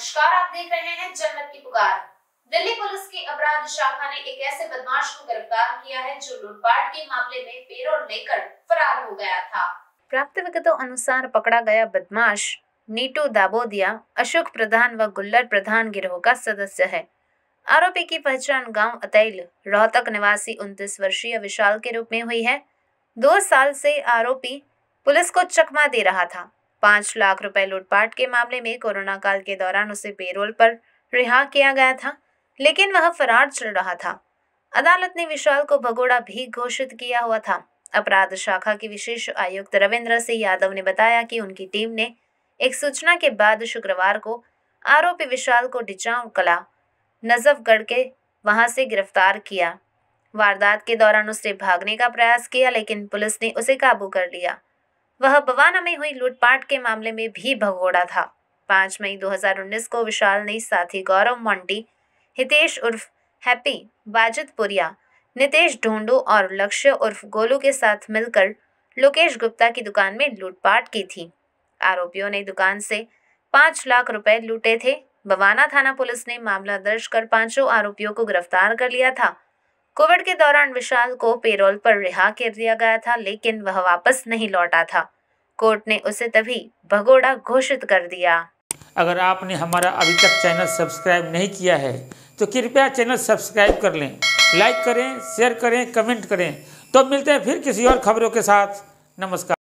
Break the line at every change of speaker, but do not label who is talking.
नमस्कार आप देख रहे हैं जन्नत की पुकार दिल्ली पुलिस की अपराध शाखा ने एक ऐसे बदमाश को गिरफ्तार किया है जो लूटपाट के मामले में पेरोल लेकर फरार हो गया था
प्राप्त विगतों अनुसार पकड़ा गया बदमाश नीटू दाबोदिया अशोक प्रधान व गुल्लर प्रधान गिरोह का सदस्य है आरोपी की पहचान गांव अतैल रोहतक निवासी उनतीस वर्षीय विशाल के रूप में हुई है दो साल से आरोपी पुलिस को चकमा दे रहा था पांच लाख रुपए लूटपाट के मामले में कोरोना काल के दौरान उसे पेरोल पर रिहा किया गया था लेकिन वह फरार चल रहा था अदालत ने विशाल को भगोड़ा भी घोषित किया हुआ था अपराध शाखा के विशेष आयुक्त रविंद्र सिंह यादव ने बताया कि उनकी टीम ने एक सूचना के बाद शुक्रवार को आरोपी विशाल को डिचाऊ कला नजफगढ़ के वहां से गिरफ्तार किया वारदात के दौरान उसने भागने का प्रयास किया लेकिन पुलिस ने उसे काबू कर लिया वह बवाना में हुई लूटपाट के मामले में भी भगोड़ा था पांच मई 2019 को विशाल ने साथी गौरव मोंटी हितेश उर्फ हैप्पी वाजिद पुरिया नितेश ढोंडो और लक्ष्य उर्फ गोलू के साथ मिलकर लोकेश गुप्ता की दुकान में लूटपाट की थी आरोपियों ने दुकान से पांच लाख रुपए लूटे थे बवाना थाना पुलिस ने मामला दर्ज कर पांचों आरोपियों को गिरफ्तार कर लिया था कोविड के दौरान विशाल को पेरोल पर रिहा कर दिया गया था लेकिन वह वापस नहीं लौटा था कोर्ट ने उसे तभी भगोड़ा घोषित कर दिया
अगर आपने हमारा अभी तक चैनल सब्सक्राइब नहीं किया है तो कृपया चैनल सब्सक्राइब कर लें लाइक करें शेयर करें कमेंट करें तो मिलते हैं फिर किसी और खबरों के साथ नमस्कार